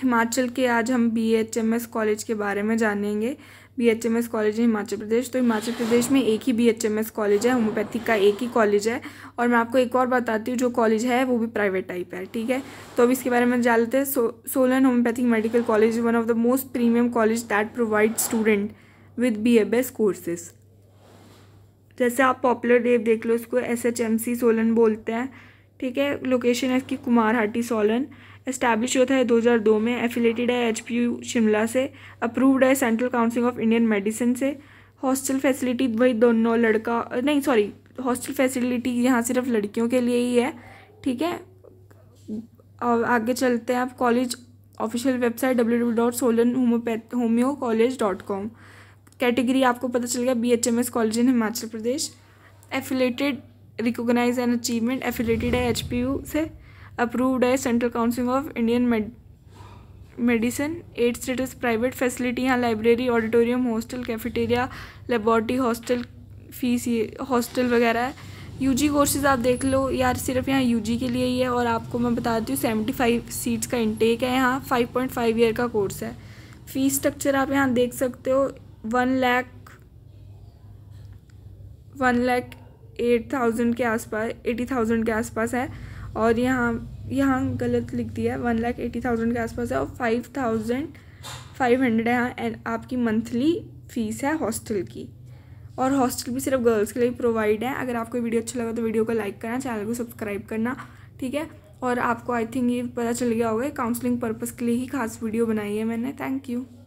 हिमाचल के आज हम बीएचएमएस कॉलेज के बारे में जानेंगे बीएचएमएस कॉलेज है हिमाचल प्रदेश तो हिमाचल प्रदेश में एक ही बीएचएमएस कॉलेज है होम्योपैथिक का एक ही कॉलेज है और मैं आपको एक और बताती हूँ जो कॉलेज है वो भी प्राइवेट टाइप है ठीक है तो अब इसके बारे में जान लेते हैं so, Solan homeopathic medical college one of the most premium college that provide student with B M S courses जैसे आप पॉपुलर डेव देख लो उसको S H M C Solan बोलते हैं ठीक है लोकेशन है इसकी कुमारहाटी सोलन इस्टेब्लिश हुआ था 2002 में एफिलेटेड है एचपीयू शिमला से अप्रूव्ड है central council of Indian medicine से हॉस्टल फैसिलिटी वही दोनों लड़का नहीं सॉरी हॉस्टल फैसिलिटी यहाँ सिर्फ लड़कियों के लिए ही है ठीक है और आगे चलते हैं आप college official website W W dot Solan homeopath homeo college dot com category आपको पता चल गया B H M S college in Himachal Pradesh affiliated recognize and achievement affiliated है एच पी यू से अप्रूव्ड है central council of Indian medicine at status private facility यहाँ library auditorium hostel cafeteria laboratory hostel fees ये hostel वगैरह है UG courses आप देख लो यार सिर्फ यहाँ यूजी के लिए ही है और आपको मैं बताती हूँ सेवेंटी फाइव सीट्स का इंटेक है यहाँ फाइव पॉइंट फाइव ईयर का कोर्स है फ़ीस स्ट्रक्चर आप यहाँ देख सकते हो one lakh one lakh eight thousand के आसपास एटी थाउजेंड के आसपास है और यहाँ यहाँ गलत लिख दिया है वन लाख एटी थाउजेंड के आसपास है और फाइव थाउजेंड फाइव हंड्रेड है यहाँ एंड आपकी मंथली फ़ीस है हॉस्टल की और हॉस्टल भी सिर्फ गर्ल्स के लिए प्रोवाइड है अगर आपको वीडियो अच्छा लगा तो वीडियो को लाइक करना चैनल को सब्सक्राइब करना ठीक है और आपको आई थिंक ये पता चल गया होगा काउंसलिंग पर्पज़ के लिए ही खास वीडियो बनाई है मैंने थैंक यू